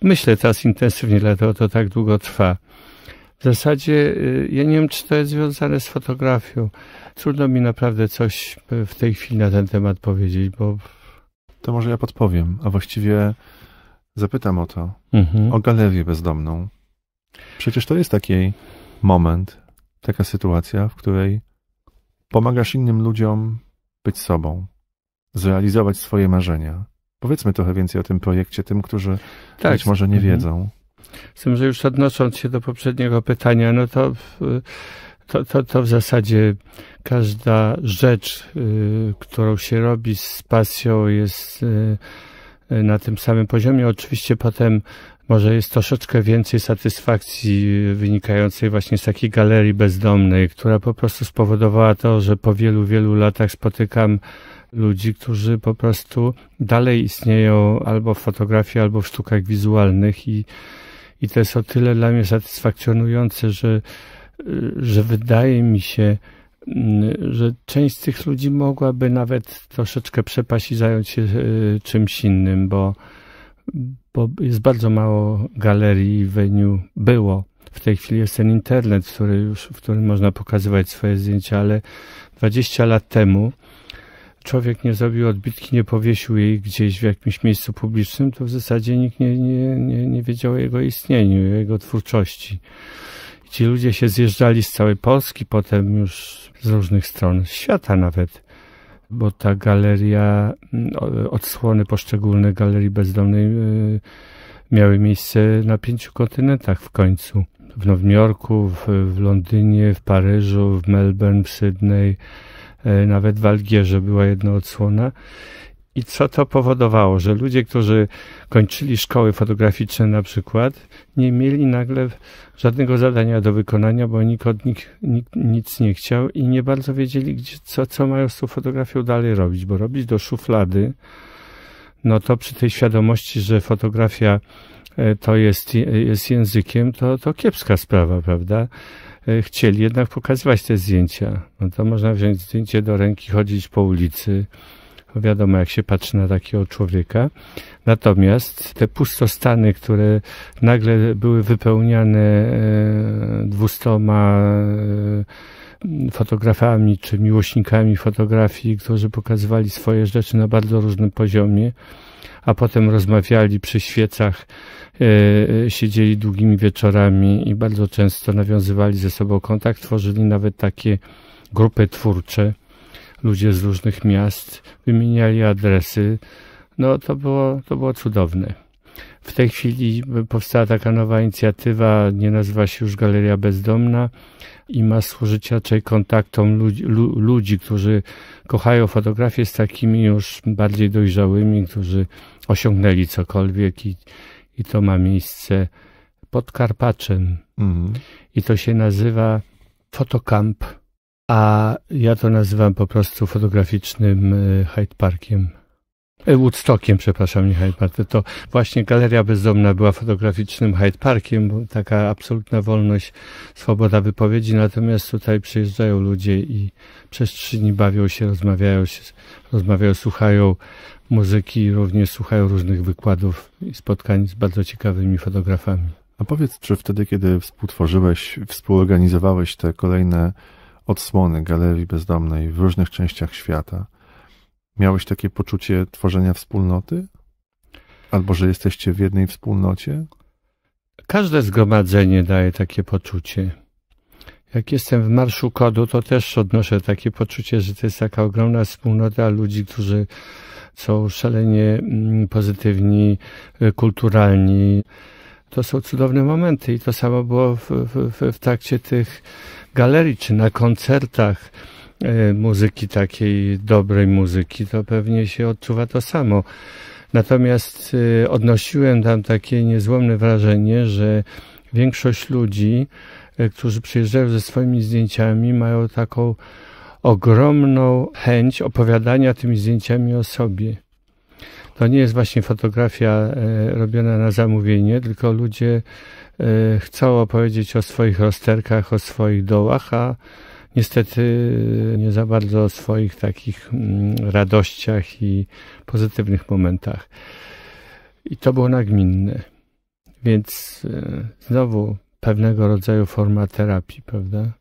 Myślę teraz intensywnie, dlatego to tak długo trwa. W zasadzie y, ja nie wiem, czy to jest związane z fotografią. Trudno mi naprawdę coś y, w tej chwili na ten temat powiedzieć, bo. To może ja podpowiem, a właściwie Zapytam o to. Mhm. O galerię bezdomną. Przecież to jest taki moment, taka sytuacja, w której pomagasz innym ludziom być sobą, zrealizować swoje marzenia. Powiedzmy trochę więcej o tym projekcie tym, którzy tak. być może nie mhm. wiedzą. Z tym, że już odnosząc się do poprzedniego pytania, no to, to, to, to w zasadzie każda rzecz, y, którą się robi z pasją, jest. Y, Y, na tym samym poziomie. Oczywiście potem może jest troszeczkę więcej satysfakcji y, wynikającej właśnie z takiej galerii bezdomnej, która po prostu spowodowała to, że po wielu, wielu latach spotykam ludzi, którzy po prostu dalej istnieją albo w fotografii, albo w sztukach wizualnych i, i to jest o tyle dla mnie satysfakcjonujące, że, y, że wydaje mi się, Mm, że część z tych ludzi mogłaby nawet troszeczkę przepaść i zająć się e, czymś innym, bo, bo jest bardzo mało galerii i venue było. W tej chwili jest ten internet, który już, w którym można pokazywać swoje zdjęcia, ale 20 lat temu człowiek nie zrobił odbitki, nie powiesił jej gdzieś w jakimś miejscu publicznym, to w zasadzie nikt nie, nie, nie, nie wiedział o jego istnieniu, o jego twórczości ci ludzie się zjeżdżali z całej Polski, potem już z różnych stron świata nawet, bo ta galeria, odsłony poszczególne galerii bezdomnej y, miały miejsce na pięciu kontynentach w końcu. W Nowym Jorku, w, w Londynie, w Paryżu, w Melbourne, w Sydney, y, nawet w Algierze była jedna odsłona. I co to powodowało, że ludzie, którzy kończyli szkoły fotograficzne na przykład, nie mieli nagle żadnego zadania do wykonania, bo nikt od nich nikt nic nie chciał i nie bardzo wiedzieli, gdzie, co, co mają z tą fotografią dalej robić, bo robić do szuflady, no to przy tej świadomości, że fotografia e, to jest, jest językiem, to, to kiepska sprawa, prawda? E, chcieli jednak pokazywać te zdjęcia. No to można wziąć zdjęcie do ręki, chodzić po ulicy, wiadomo jak się patrzy na takiego człowieka. Natomiast te pustostany, które nagle były wypełniane e, dwustoma e, fotografami czy miłośnikami fotografii, którzy pokazywali swoje rzeczy na bardzo różnym poziomie, a potem rozmawiali przy świecach, e, siedzieli długimi wieczorami i bardzo często nawiązywali ze sobą kontakt, tworzyli nawet takie grupy twórcze ludzie z różnych miast wymieniali adresy. No to było, to było cudowne. W tej chwili powstała taka nowa inicjatywa, nie nazywa się już Galeria Bezdomna i ma służyć raczej kontaktom ludzi, ludzi którzy kochają fotografię z takimi już bardziej dojrzałymi, którzy osiągnęli cokolwiek i, i to ma miejsce pod Karpaczem. Mhm. I to się nazywa Fotocamp a ja to nazywam po prostu fotograficznym y, Hyde Parkiem. Y, Woodstockiem, przepraszam, nie Hyde Park. To właśnie Galeria Bezdomna była fotograficznym Hyde Parkiem, taka absolutna wolność, swoboda wypowiedzi, natomiast tutaj przyjeżdżają ludzie i przez trzy dni bawią się, rozmawiają, się, rozmawiają słuchają muzyki, również słuchają różnych wykładów i spotkań z bardzo ciekawymi fotografami. A powiedz, czy wtedy, kiedy współtworzyłeś, współorganizowałeś te kolejne odsłony galerii bezdomnej w różnych częściach świata, miałeś takie poczucie tworzenia wspólnoty? Albo że jesteście w jednej wspólnocie? Każde zgromadzenie daje takie poczucie. Jak jestem w Marszu Kodu, to też odnoszę takie poczucie, że to jest taka ogromna wspólnota ludzi, którzy są szalenie mm, pozytywni, y, kulturalni. To są cudowne momenty i to samo było w, w, w trakcie tych galerii czy na koncertach e, muzyki takiej dobrej muzyki, to pewnie się odczuwa to samo. Natomiast e, odnosiłem tam takie niezłomne wrażenie, że większość ludzi, e, którzy przyjeżdżają ze swoimi zdjęciami, mają taką ogromną chęć opowiadania tymi zdjęciami o sobie. To nie jest właśnie fotografia e, robiona na zamówienie, tylko ludzie e, chcą opowiedzieć o swoich rozterkach, o swoich dołach, a niestety e, nie za bardzo o swoich takich mm, radościach i pozytywnych momentach. I to było nagminne. Więc znowu pewnego rodzaju forma terapii, prawda?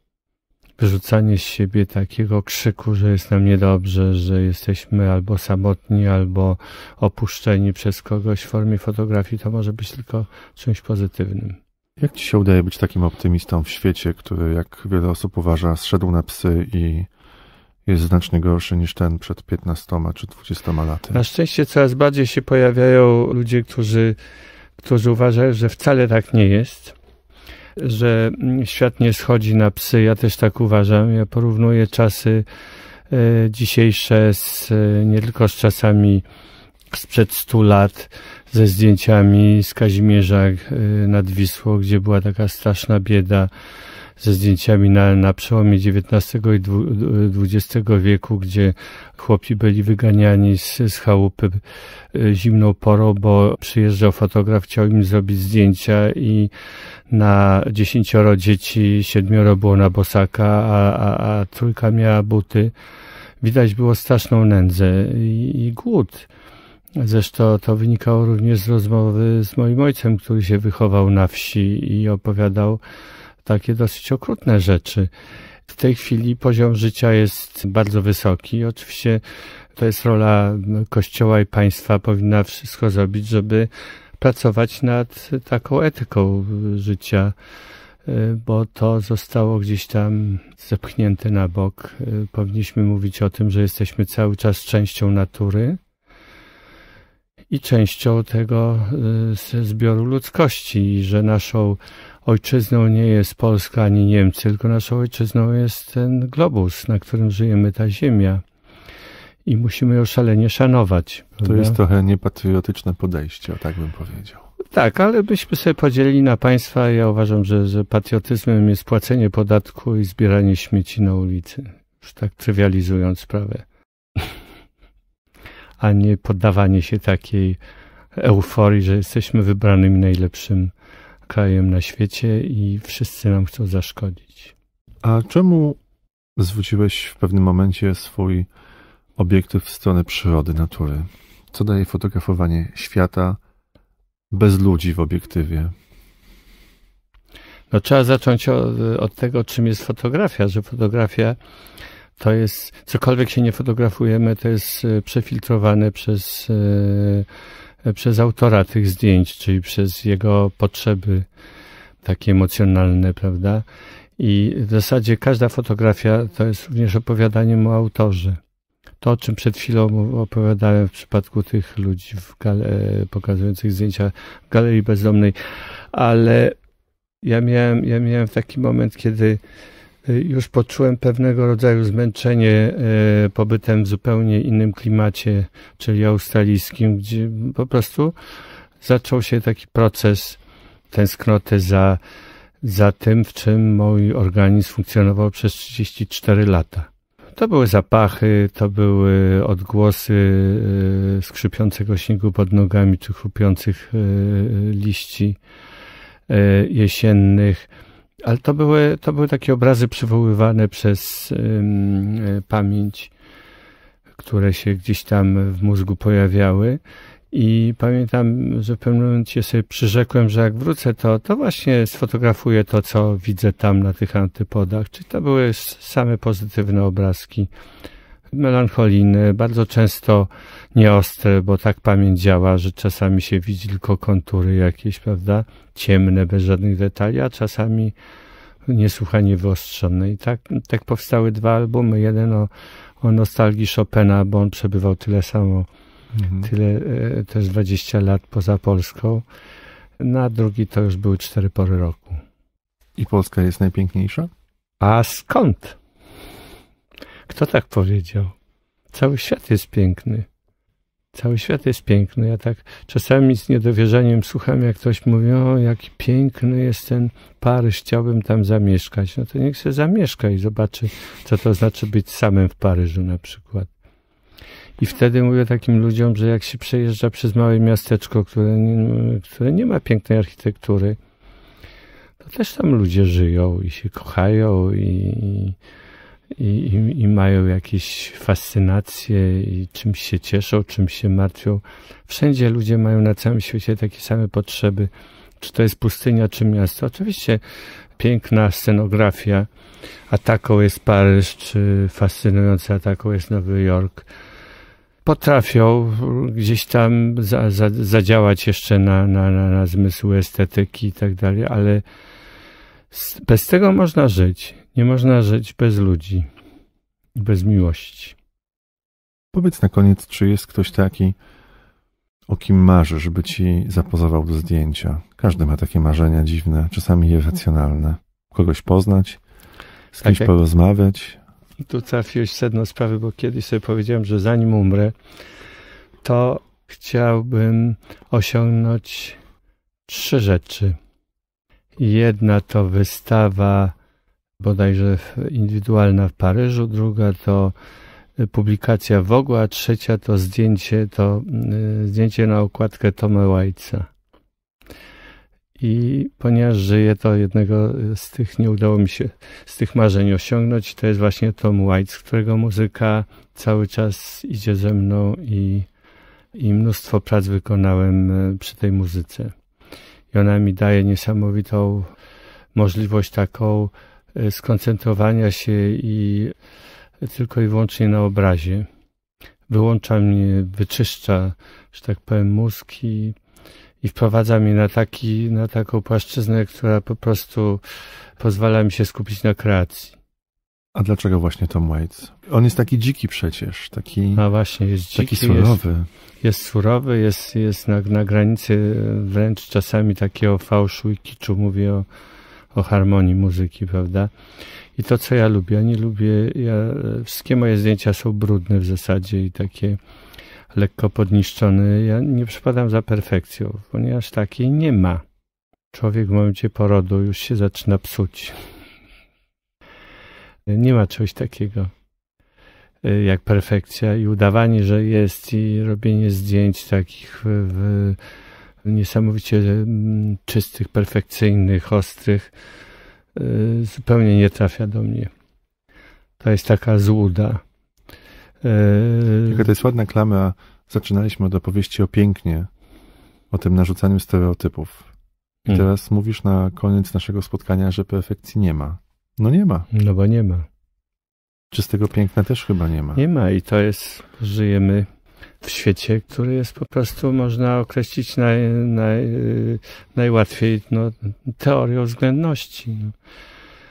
wyrzucanie z siebie takiego krzyku, że jest nam niedobrze, że jesteśmy albo samotni, albo opuszczeni przez kogoś w formie fotografii, to może być tylko czymś pozytywnym. Jak ci się udaje być takim optymistą w świecie, który, jak wiele osób uważa, zszedł na psy i jest znacznie gorszy niż ten przed 15 czy 20 laty? Na szczęście coraz bardziej się pojawiają ludzie, którzy, którzy uważają, że wcale tak nie jest że mm, świat nie schodzi na psy. Ja też tak uważam. Ja porównuję czasy e, dzisiejsze z, e, nie tylko z czasami sprzed 100 lat, ze zdjęciami z Kazimierza e, nad Wisłą, gdzie była taka straszna bieda ze zdjęciami na, na przełomie XIX i XX wieku, gdzie chłopi byli wyganiani z, z chałupy e, zimną porą, bo przyjeżdżał fotograf, chciał im zrobić zdjęcia i na dziesięcioro dzieci siedmioro było na bosaka, a, a, a trójka miała buty. Widać było straszną nędzę i, i głód. Zresztą to wynikało również z rozmowy z moim ojcem, który się wychował na wsi i opowiadał takie dosyć okrutne rzeczy. W tej chwili poziom życia jest bardzo wysoki. Oczywiście to jest rola Kościoła i państwa powinna wszystko zrobić, żeby pracować nad taką etyką życia, y, bo to zostało gdzieś tam zepchnięte na bok. Y, powinniśmy mówić o tym, że jesteśmy cały czas częścią natury i częścią tego y, zbioru ludzkości, że naszą ojczyzną nie jest Polska ani Niemcy, tylko naszą ojczyzną jest ten globus, na którym żyjemy, ta ziemia. I musimy ją szalenie szanować. Prawda? To jest trochę niepatriotyczne podejście, o tak bym powiedział. Tak, ale byśmy sobie podzielili na państwa. Ja uważam, że, że patriotyzmem jest płacenie podatku i zbieranie śmieci na ulicy. Już tak trywializując sprawę. A nie poddawanie się takiej euforii, że jesteśmy wybranymi najlepszym krajem na świecie i wszyscy nam chcą zaszkodzić. A czemu zwróciłeś w pewnym momencie swój obiektyw w stronę przyrody, natury? Co daje fotografowanie świata bez ludzi w obiektywie? No, trzeba zacząć od, od tego, czym jest fotografia, że fotografia to jest, cokolwiek się nie fotografujemy, to jest e, przefiltrowane przez e, E, przez autora tych zdjęć, czyli przez jego potrzeby takie emocjonalne, prawda? I w zasadzie każda fotografia to jest również opowiadanie o autorze. To, o czym przed chwilą opowiadałem w przypadku tych ludzi e, pokazujących zdjęcia w Galerii Bezdomnej, ale ja miałem, ja miałem taki moment, kiedy Y, już poczułem pewnego rodzaju zmęczenie y, pobytem w zupełnie innym klimacie, czyli australijskim, gdzie po prostu zaczął się taki proces tęsknoty za, za tym, w czym mój organizm funkcjonował przez 34 lata. To były zapachy, to były odgłosy y, skrzypiącego śniegu pod nogami czy chrupiących liści jesiennych ale to były, to były takie obrazy przywoływane przez y, pamięć, które się gdzieś tam w mózgu pojawiały. I pamiętam, że w pewnym momencie sobie przyrzekłem, że jak wrócę, to, to właśnie sfotografuję to, co widzę tam na tych antypodach. Czyli to były same pozytywne obrazki melancholiny, bardzo często nieostre, bo tak pamięć działa, że czasami się widzi tylko kontury jakieś, prawda? Ciemne, bez żadnych detali, a czasami niesłychanie wyostrzone. I tak, tak powstały dwa albumy. Jeden o, o nostalgii Chopina, bo on przebywał tyle samo, mhm. tyle, e, też 20 lat poza Polską. Na no, drugi to już były cztery pory roku. I Polska jest najpiękniejsza? A skąd? Kto tak powiedział? Cały świat jest piękny. Cały świat jest piękny. Ja tak czasami z niedowierzaniem słucham, jak ktoś mówi, o, jaki piękny jest ten Paryż, chciałbym tam zamieszkać. No to niech się zamieszka i zobaczy, co to znaczy być samym w Paryżu na przykład. I wtedy mówię takim ludziom, że jak się przejeżdża przez małe miasteczko, które nie, które nie ma pięknej architektury, to też tam ludzie żyją i się kochają i, i, i, i mają jakieś fascynacje i czymś się cieszą, czymś się martwią. Wszędzie ludzie mają na całym świecie takie same potrzeby, czy to jest pustynia, czy miasto. Oczywiście piękna scenografia, a taką jest Paryż, czy fascynująca, taką jest Nowy Jork. Potrafią gdzieś tam za, za, zadziałać jeszcze na, na, na, na zmysły estetyki i tak dalej, ale bez tego można żyć. Nie można żyć bez ludzi, bez miłości. Powiedz na koniec, czy jest ktoś taki, o kim marzysz, żeby ci zapozował do zdjęcia? Każdy ma takie marzenia dziwne, czasami irracjonalne. Kogoś poznać, z kimś tak porozmawiać. Tu trafiłeś sedno sprawy, bo kiedyś sobie powiedziałem, że zanim umrę, to chciałbym osiągnąć trzy rzeczy. Jedna to wystawa bodajże indywidualna w Paryżu, druga to e, publikacja ogóle, a trzecia to zdjęcie, to e, zdjęcie na okładkę Toma White'a. I ponieważ żyję, to jednego z tych nie udało mi się z tych marzeń osiągnąć. To jest właśnie Tom White, którego muzyka cały czas idzie ze mną i, i mnóstwo prac wykonałem e, przy tej muzyce. I ona mi daje niesamowitą możliwość taką E, skoncentrowania się i tylko i wyłącznie na obrazie. Wyłącza mnie, wyczyszcza, że tak powiem, mózg i, i wprowadza mnie na, taki, na taką płaszczyznę, która po prostu pozwala mi się skupić na kreacji. A dlaczego właśnie Tom Waits? On jest taki dziki przecież, taki. A właśnie, jest dziki. Taki surowy. Jest, jest surowy, jest, jest na, na granicy wręcz czasami takiego fałszu i kiczu. Mówię o o harmonii muzyki, prawda? I to, co ja lubię, ja nie lubię, ja, wszystkie moje zdjęcia są brudne w zasadzie i takie lekko podniszczone. Ja nie przypadam za perfekcją, ponieważ takiej nie ma. Człowiek w momencie porodu już się zaczyna psuć. Nie ma czegoś takiego e, jak perfekcja i udawanie, że jest i robienie zdjęć takich w, niesamowicie mm, czystych, perfekcyjnych, ostrych, y, zupełnie nie trafia do mnie. To jest taka złuda. Y, Jaka to jest ładna klama. Zaczynaliśmy od opowieści o pięknie, o tym narzucaniu stereotypów. I hmm. teraz mówisz na koniec naszego spotkania, że perfekcji nie ma. No nie ma. No bo nie ma. Czystego piękna też chyba nie ma. Nie ma i to jest, żyjemy w świecie, który jest po prostu, można określić naj, naj, najłatwiej no, teorią względności. No.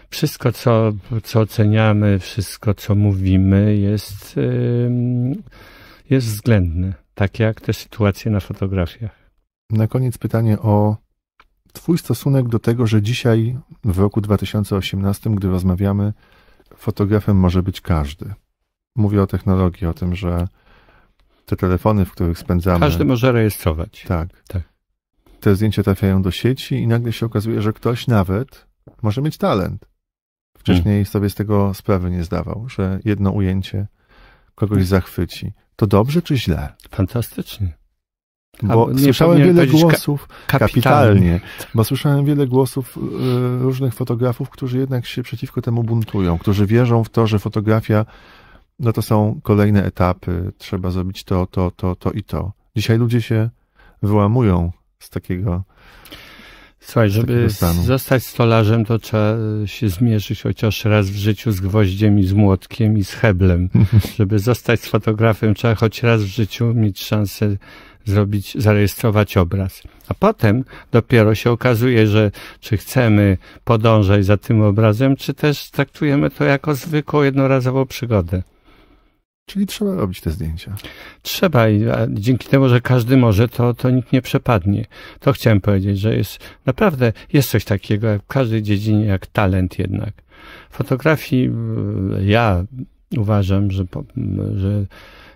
Wszystko, co, co oceniamy, wszystko, co mówimy, jest, jest względne, tak jak te sytuacje na fotografiach. Na koniec pytanie o Twój stosunek do tego, że dzisiaj, w roku 2018, gdy rozmawiamy, fotografem może być każdy. Mówię o technologii, o tym, że te telefony, w których spędzamy. Każdy może rejestrować. Tak. tak. Te zdjęcia trafiają do sieci i nagle się okazuje, że ktoś nawet może mieć talent. Wcześniej hmm. sobie z tego sprawy nie zdawał, że jedno ujęcie kogoś hmm. zachwyci. To dobrze czy źle? Fantastycznie. Bo nie, słyszałem wiele głosów, ka kapitalnie. kapitalnie, bo słyszałem wiele głosów e, różnych fotografów, którzy jednak się przeciwko temu buntują, którzy wierzą w to, że fotografia no to są kolejne etapy, trzeba zrobić to, to, to, to i to. Dzisiaj ludzie się wyłamują z takiego. Słuchaj, żeby zostać stolarzem, to trzeba e, się zmierzyć chociaż raz w życiu z gwoździem i z młotkiem i z heblem. (laughs) żeby zostać fotografem, trzeba choć raz w życiu mieć szansę zrobić, zarejestrować obraz. A potem dopiero się okazuje, że czy chcemy podążać za tym obrazem, czy też traktujemy to jako zwykłą, jednorazową przygodę. Czyli trzeba robić te zdjęcia. Trzeba i dzięki temu, że każdy może, to, to nikt nie przepadnie. To chciałem powiedzieć, że jest naprawdę jest coś takiego jak w każdej dziedzinie, jak talent jednak. Fotografii ja uważam, że, że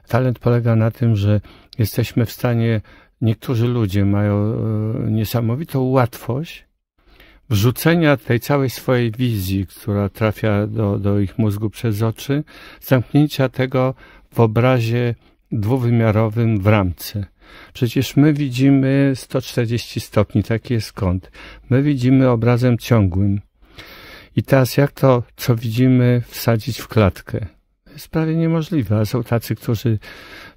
talent polega na tym, że jesteśmy w stanie, niektórzy ludzie mają e, niesamowitą łatwość wrzucenia tej całej swojej wizji, która trafia do, do ich mózgu przez oczy, zamknięcia tego w obrazie dwuwymiarowym w ramce. Przecież my widzimy 140 stopni, taki jest kąt. My widzimy obrazem ciągłym. I teraz jak to, co widzimy, wsadzić w klatkę? Jest prawie niemożliwe, a są tacy, którzy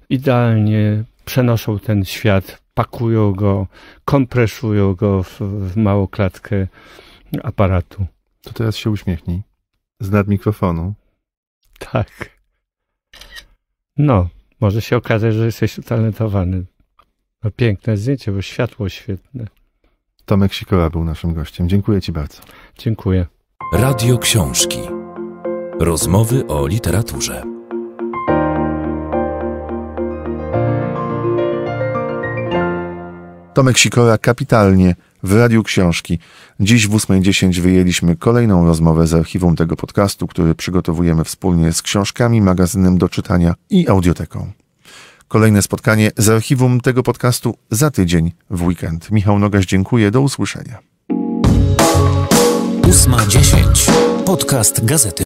idealnie przenoszą ten świat pakują go, kompresują go w, w małą klatkę aparatu. To teraz się uśmiechnij. Z nad mikrofonu. Tak. No, może się okazać, że jesteś utalentowany. No, piękne zdjęcie, bo światło świetne. Tomek Sikola był naszym gościem. Dziękuję Ci bardzo. Dziękuję. Radio Książki. Rozmowy o literaturze. Tomek Sikora kapitalnie w Radiu Książki. Dziś w 8.10 wyjęliśmy kolejną rozmowę z archiwum tego podcastu, który przygotowujemy wspólnie z książkami, magazynem do czytania i audioteką. Kolejne spotkanie z archiwum tego podcastu za tydzień w weekend. Michał Nogaś, dziękuję. Do usłyszenia. 8.10. Podcast Gazety.